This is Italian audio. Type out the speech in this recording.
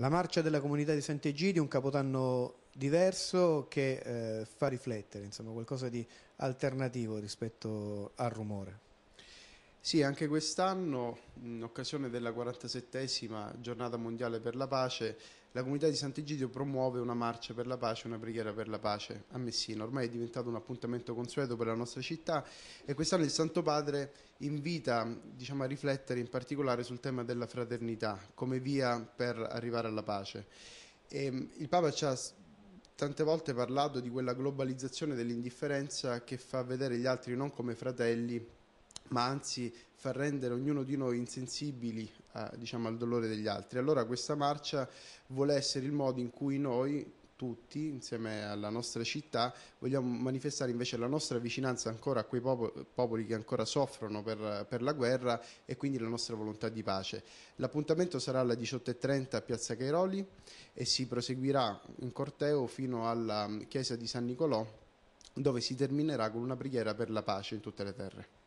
La marcia della comunità di Sant'Egidio, un capodanno diverso che eh, fa riflettere, insomma qualcosa di alternativo rispetto al rumore. Sì, anche quest'anno, in occasione della 47esima giornata mondiale per la pace, la comunità di Sant'Egidio promuove una marcia per la pace, una preghiera per la pace a Messina. Ormai è diventato un appuntamento consueto per la nostra città e quest'anno il Santo Padre invita diciamo, a riflettere in particolare sul tema della fraternità come via per arrivare alla pace. E ehm, il Papa ci ha tante volte parlato di quella globalizzazione dell'indifferenza che fa vedere gli altri non come fratelli ma anzi far rendere ognuno di noi insensibili eh, diciamo, al dolore degli altri. Allora questa marcia vuole essere il modo in cui noi tutti, insieme alla nostra città, vogliamo manifestare invece la nostra vicinanza ancora a quei popoli, popoli che ancora soffrono per, per, la guerra e quindi la nostra volontà di pace. L'appuntamento sarà alle 18.30 a Piazza Cairoli e si proseguirà in corteo fino alla mm, chiesa di San Nicolò dove si terminerà con una preghiera per la pace in tutte le terre.